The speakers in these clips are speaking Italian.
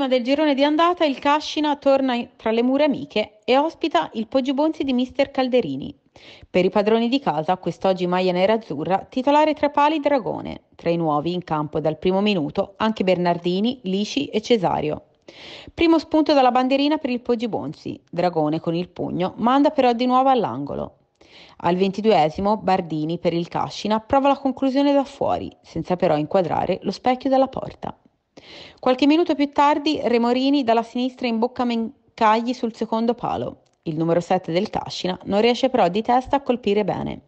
Prima del girone di andata il Cascina torna tra le mura amiche e ospita il Poggibonsi di Mister Calderini. Per i padroni di casa, quest'oggi maglia azzurra, titolare tre pali Dragone, tra i nuovi in campo dal primo minuto anche Bernardini, Lisci e Cesario. Primo spunto dalla bandierina per il Poggibonsi, Dragone con il pugno, manda però di nuovo all'angolo. Al ventiduesimo Bardini per il Cascina prova la conclusione da fuori, senza però inquadrare lo specchio della porta. Qualche minuto più tardi Remorini dalla sinistra imbocca Mencagli sul secondo palo. Il numero 7 del Cascina non riesce però di testa a colpire bene.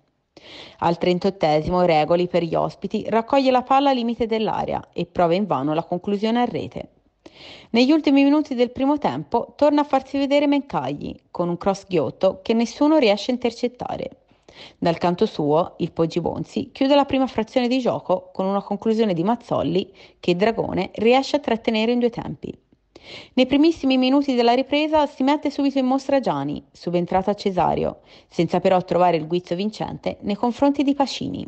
Al 38 Regoli per gli ospiti raccoglie la palla al limite dell'area e prova invano la conclusione a rete. Negli ultimi minuti del primo tempo torna a farsi vedere Mencagli con un cross ghiotto che nessuno riesce a intercettare. Dal canto suo, il Poggi Bonzi chiude la prima frazione di gioco con una conclusione di Mazzolli che il Dragone riesce a trattenere in due tempi. Nei primissimi minuti della ripresa si mette subito in mostra Gianni, subentrato a Cesario, senza però trovare il guizzo vincente nei confronti di Pacini.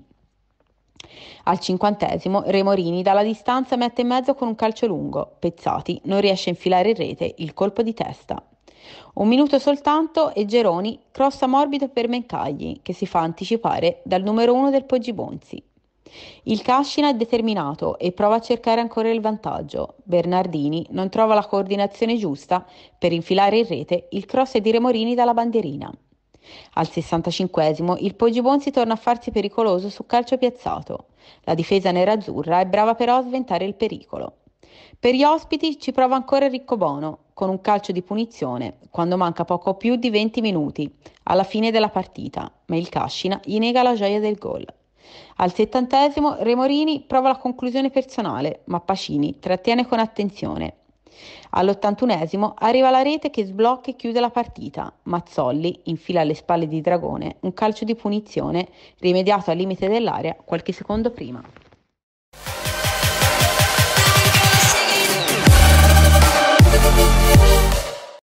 Al cinquantesimo Remorini dalla distanza mette in mezzo con un calcio lungo, Pezzati non riesce a infilare in rete il colpo di testa. Un minuto soltanto e Geroni crossa morbido per Mencagli, che si fa anticipare dal numero uno del Poggi Bonzi. Il Cascina è determinato e prova a cercare ancora il vantaggio. Bernardini non trova la coordinazione giusta per infilare in rete il cross di Remorini dalla bandierina. Al 65 il Poggi Bonzi torna a farsi pericoloso su calcio piazzato. La difesa nerazzurra è brava però a sventare il pericolo. Per gli ospiti ci prova ancora Ricco Bono con un calcio di punizione quando manca poco più di 20 minuti alla fine della partita, ma il Cascina gli nega la gioia del gol. Al settantesimo Remorini prova la conclusione personale, ma Pacini trattiene con attenzione. all81 arriva la rete che sblocca e chiude la partita. Mazzolli infila alle spalle di Dragone un calcio di punizione rimediato al limite dell'area qualche secondo prima.